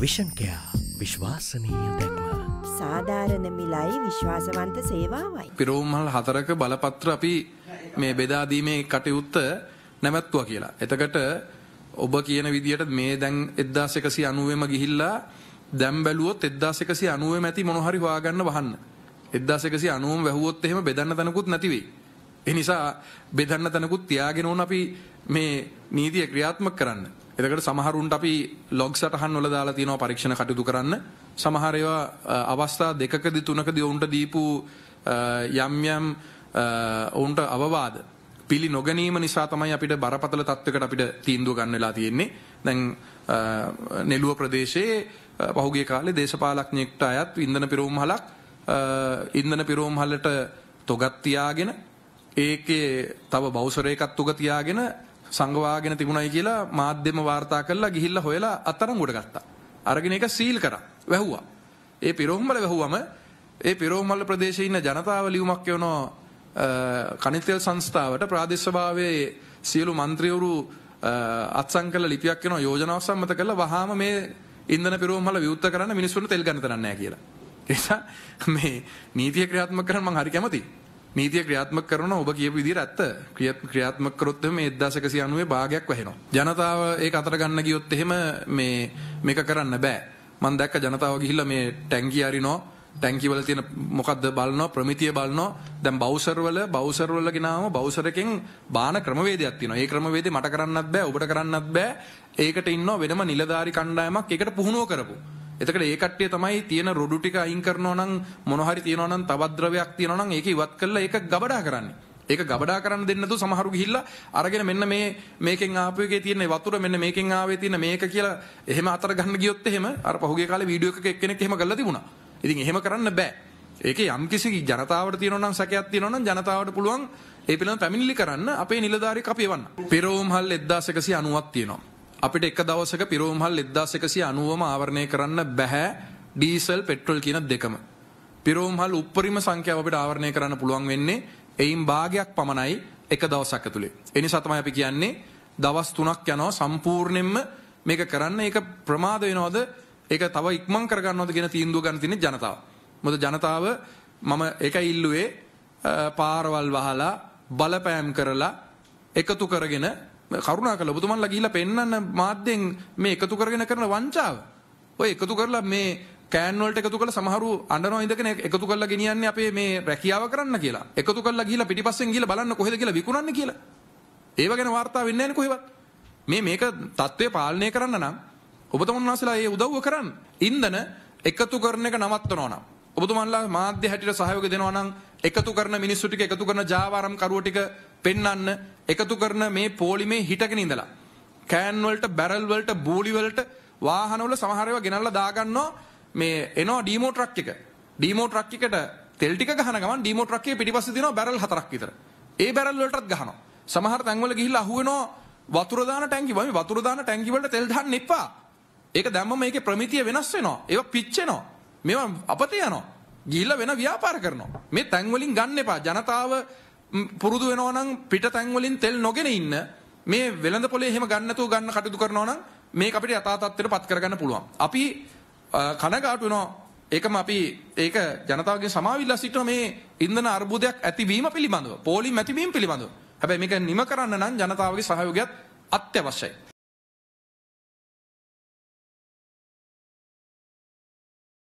විෂන්කයා විශ්වාසනීය දැක්ම සාධාරණ මිලයි විශ්වාසවන්ත සේවාවයි. පිරෝමල් හතරක බලපත්‍ර අපි මේ බෙදාදීමේ කටයුත්ත නැවැත්තුවා කියලා. එතකට ඔබ කියන විදිහට මේ දැන් 1100 අනුවෙම ගිහිල්ලා දැන් බැලුවොත් 1100 අනුවෙම ඇති මොනහරි හොයාගන්න වහන්න. 1100 අනුවම වැහුවොත් එහෙම බෙදන්න තැනකුත් නැති වෙයි. ඒ නිසා බෙදන්න තැනකුත් තියාගෙන ඕන අපි මේ නීතිය ක්‍රියාත්මක කරන්න. එතකට සමහරුන්ට අපි ලොග් සටහන් වල දාලා තියෙනවා පරීක්ෂණ කටයුතු කරන්න. සමහර ඒවා අවස්ථා දෙකකදී තුනකදී ඔවුන්ට දීපු යම් යම් ඔවුන්ට අවවාද පිළි නොගැනීම නිසා තමයි අපිට බරපතල තත්වයකට අපිට තීන්දුව ගන්න වෙලා තියෙන්නේ. දැන් නෙළුව ප්‍රදේශයේ පහුගිය කාලේ දේශපාලඥයෙක්ට අයත් ඉන්ධන පිරවුම් හලක් ඉන්ධන පිරවුම් හලට තොගත් තියාගෙන ඒකේ තව බවුසරයකත් උග තියාගෙන සංගවාගෙන තිබුණයි කියලා මාධ්‍යම වාර්තා කරලා ගිහිල්ලා හොයලා අත්අඩංගුවට ගත්තා. අරගෙන ඒක සීල් කරා. වැහුවා. ඒ පිරෝම්මල වැහුවම ඒ පිරෝම්මල ප්‍රදේශයේ ඉන්න ජනතාව ලියුමක් යවනවා කණිතෙල් සංස්ථාවට ප්‍රාදේශ සභාවේ සියලු മന്ത്രിවරු අත්සන් කළ ලිපියක් වෙනවා යෝජනාව සම්මත කරලා වහාම මේ ඉන්ධන පිරෝම්මල විවුර්ත කරන්න මිනිස්සුන්ට තෙල් ගන්න තරන්නේ නැහැ කියලා. ඒ නිසා මේ නීතිය ක්‍රියාත්මක කරන්න මම හරි කැමතියි. නීතිය ක්‍රියාත්මක කරනවා ඔබ කියපු විදිහට ඇත්ත. ක්‍රියාත්මක කරොත් එහෙම 1190 භාගයක් වැහෙනවා. ජනතාව ඒක අතර ගන්න ගියොත් එහෙම මේ මේක කරන්න බෑ. මම දැක්ක ජනතාව ගිහිල්ලා මේ ටැංකිය අරිනවා ටැංකිවල තියෙන මොකක්ද බලනවා ප්‍රමිතිය බලනවා දැන් බවුසර් වල බවුසර් වල ගෙනාවම බවුසර් එකෙන් බාන ක්‍රමවේදයක් තියෙනවා. ඒ ක්‍රමවේදේ මට කරන්නත් බෑ, ඔබට කරන්නත් බෑ. ඒකට ඉන්නවා වෙනම නිලධාරි කණ්ඩායමක් ඒකට පුහුණුව කරපො. එතකොට ඒ කට්ටිය තමයි තියෙන රොඩු ටික අයින් කරනවා නම් මොන හරි තියෙනවා නම් තවත් ද්‍රවයක් තියෙනවා නම් ඒක ඉවත් කරලා ඒක ගබඩා කරන්නේ. ඒක ගබඩා කරන්න දෙන්න නැතුව සමහරු ගිහිල්ලා අරගෙන මෙන්න මේ මේකෙන් ආපු එකේ තියෙන වතුර මෙන්න මේකෙන් ආවේ තියෙන මේක කියලා එහෙම අතර ගන්න ගියොත් එහෙම අර පහුගිය කාලේ වීඩියෝ එකක එක්කෙනෙක් එහෙම කරලා තිබුණා. ඉතින් එහෙම කරන්න බෑ. ඒකේ යම්කිසි ජනතාවට තියෙනවා නම් සැකයක් තියෙනවා නම් ජනතාවට පුළුවන් ඒ පිළිබඳව පැමිණිලි කරන්න අපේ නිලධාරියෙක් අපි එවන්න. පෙරෝම් හල් 1990ක් තියෙනවා. අපිට එක දවසක පිරෝමහල් 1190ම ආවරණය කරන්න බෑ ඩීසල් පෙට්‍රල් කියන දෙකම. පිරෝමහල් උප්පරිම සංඛ්‍යාව අපිට ආවරණය කරන්න පුළුවන් වෙන්නේ එයින් භාගයක් පමණයි එක දවසක් ඇතුලේ. ඒ නිසා තමයි අපි කියන්නේ දවස් 3ක් යනවා සම්පූර්ණයෙන්ම මේක කරන්න ඒක ප්‍රමාද වෙනවද? ඒක තව ඉක්මන් කරගන්නවද කියන තීන්දුව ගන්න තියෙන ජනතාව. මොකද ජනතාව මම ඒකයි ඉල්ලුවේ පාරවල් වහලා බලපෑම් කරලා එකතු කරගෙන කරුණා කළා ඔබතුමන්ලා ගිහිල්ලා පෙන්වන්න මාධ්‍යෙන් මේ එකතු කරගෙන කරන වංචාව. ඔය එකතු කරලා මේ කෑන් වලට එකතු කරලා සමහරු අඬනවා ඉඳගෙන එකතු කරලා ගෙනියන්නේ අපේ මේ රැකියාව කරන්න කියලා. එකතු කරලා ගිහිල්ලා පිටිපස්සෙන් ගිහිල්ලා බලන්න කොහෙද කියලා විකුණන්නේ කියලා. ඒව ගැන වාර්තා වෙන්නේ නැහැ කොහෙවත්. මේ මේක தત્ත්වය පාලනය කරන්න නම් ඔබතුමන්ලාසලා ඒ උදව්ව කරන්න. ඉන්ධන එකතු කරන එක නවත්වනවා නම් ඔබතුමන්ලා මාධ්‍ය හැටියට සහයෝගය දෙනවා නම් එකතු කරන මිනිස්සු ටික එකතු කරන ජාවාරම් කරුව ටික පෙන්වන්න එකතු කරන මේ පෝලිමේ හිටගෙන ඉඳලා කෑන් වලට බැරල් වලට බූලි වලට වාහන වල සමහර ඒවා ගෙනල්ලා දාගන්නෝ මේ එනවා ඩීමෝ ට්‍රක් එක. ඩීමෝ ට්‍රක් එකට තෙල් ටික ගහන ගමන් ඩීමෝ ට්‍රක් එකේ පිටිපස්සේ දිනවා බැරල් හතරක් විතර. ඒ බැරල් වලටත් ගහනවා. සමහර තැන් වල ගිහිල්ලා අහුවෙනවා වතුර දාන ටැංකි වගේ වතුර දාන ටැංකි වලට තෙල් දාන්න එපා. ඒක දැම්මම ඒකේ ප්‍රමිතිය වෙනස් වෙනවා. ඒවා පිච්චෙනවා. මේවා අපතේ යනවා. ගිහිල්ලා වෙන ව්‍යාපාර කරනවා. මේ තැන් වලින් ගන්න එපා. ජනතාව පුරුදු වෙනවා නම් පිටතැන් වලින් තෙල් නොගෙන ඉන්න මේ වෙළඳ පොලේ එහෙම ගන්න නැතුව ගන්න කටයුතු කරනවා නම් මේක අපිට යථා තත්ත්වයට පත් කරගන්න පුළුවන්. අපි කනගාටු වෙනවා ඒකම අපි ඒක ජනතාවගේ සමාවිල්ලා සිටින මේ ඉන්ධන අර්බුදයක් ඇතිවීම පිළිබඳව, පෝලිම් ඇතිවීම පිළිබඳව. හැබැයි මේක නිම කරන්න නම් ජනතාවගේ සහයෝගයත් අත්‍යවශ්‍යයි.